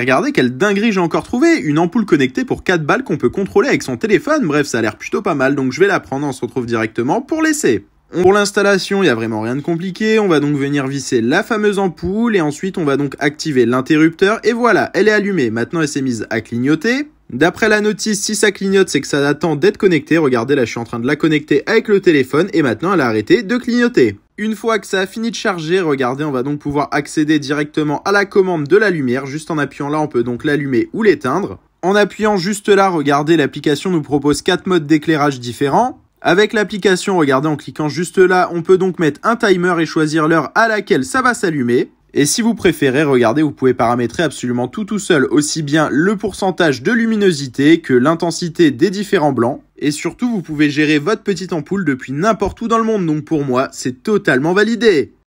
regardez quelle dinguerie j'ai encore trouvé Une ampoule connectée pour 4 balles qu'on peut contrôler avec son téléphone. Bref, ça a l'air plutôt pas mal, donc je vais la prendre, on se retrouve directement pour l'essai. Pour l'installation, il n'y a vraiment rien de compliqué, on va donc venir visser la fameuse ampoule et ensuite on va donc activer l'interrupteur et voilà, elle est allumée. Maintenant elle s'est mise à clignoter. D'après la notice, si ça clignote, c'est que ça attend d'être connecté. Regardez, là je suis en train de la connecter avec le téléphone et maintenant elle a arrêté de clignoter. Une fois que ça a fini de charger, regardez, on va donc pouvoir accéder directement à la commande de la lumière. Juste en appuyant là, on peut donc l'allumer ou l'éteindre. En appuyant juste là, regardez, l'application nous propose quatre modes d'éclairage différents. Avec l'application, regardez, en cliquant juste là, on peut donc mettre un timer et choisir l'heure à laquelle ça va s'allumer. Et si vous préférez, regardez, vous pouvez paramétrer absolument tout tout seul, aussi bien le pourcentage de luminosité que l'intensité des différents blancs. Et surtout, vous pouvez gérer votre petite ampoule depuis n'importe où dans le monde, donc pour moi, c'est totalement validé.